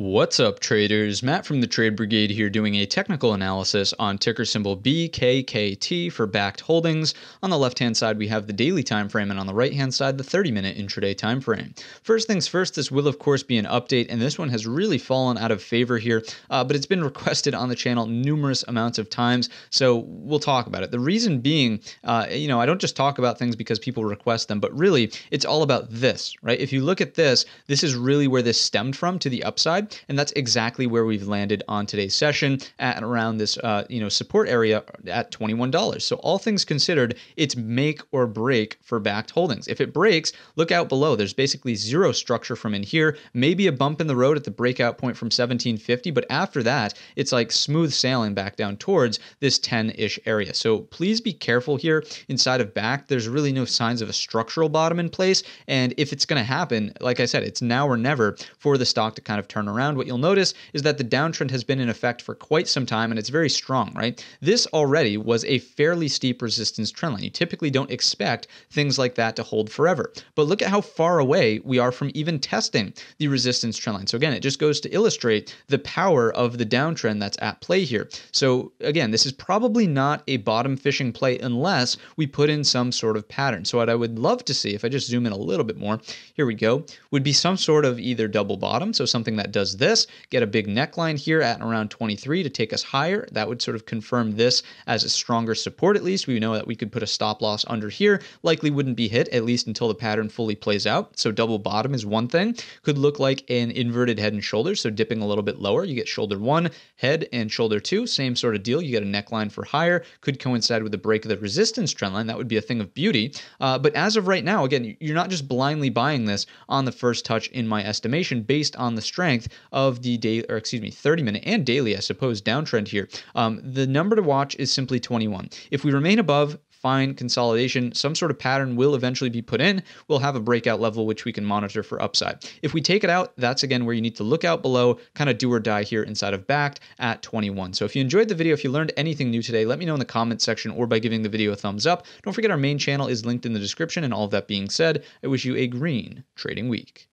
What's up, traders? Matt from the Trade Brigade here doing a technical analysis on ticker symbol BKKT for backed holdings. On the left hand side, we have the daily time frame, and on the right hand side, the 30 minute intraday time frame. First things first, this will, of course, be an update, and this one has really fallen out of favor here, uh, but it's been requested on the channel numerous amounts of times, so we'll talk about it. The reason being, uh, you know, I don't just talk about things because people request them, but really, it's all about this, right? If you look at this, this is really where this stemmed from to the upside. And that's exactly where we've landed on today's session at around this uh, you know support area at $21. So all things considered, it's make or break for backed holdings. If it breaks, look out below. There's basically zero structure from in here, maybe a bump in the road at the breakout point from 1750, but after that, it's like smooth sailing back down towards this 10-ish area. So please be careful here inside of back. There's really no signs of a structural bottom in place, and if it's going to happen, like I said, it's now or never for the stock to kind of turn around around, what you'll notice is that the downtrend has been in effect for quite some time and it's very strong, right? This already was a fairly steep resistance trendline. You typically don't expect things like that to hold forever. But look at how far away we are from even testing the resistance trendline. So again, it just goes to illustrate the power of the downtrend that's at play here. So again, this is probably not a bottom fishing play unless we put in some sort of pattern. So what I would love to see, if I just zoom in a little bit more, here we go, would be some sort of either double bottom, so something that does does this, get a big neckline here at around 23 to take us higher. That would sort of confirm this as a stronger support at least. We know that we could put a stop loss under here, likely wouldn't be hit at least until the pattern fully plays out. So double bottom is one thing. Could look like an inverted head and shoulders, so dipping a little bit lower. You get shoulder one, head and shoulder two, same sort of deal. You get a neckline for higher, could coincide with the break of the resistance trendline. That would be a thing of beauty. Uh, but as of right now, again, you're not just blindly buying this on the first touch in my estimation based on the strength of the day, or excuse me, 30 minute and daily, I suppose, downtrend here. Um, the number to watch is simply 21. If we remain above, fine consolidation, some sort of pattern will eventually be put in. We'll have a breakout level which we can monitor for upside. If we take it out, that's again where you need to look out below, kind of do or die here inside of backed at 21. So if you enjoyed the video, if you learned anything new today, let me know in the comment section or by giving the video a thumbs up. Don't forget our main channel is linked in the description. And all of that being said, I wish you a green trading week.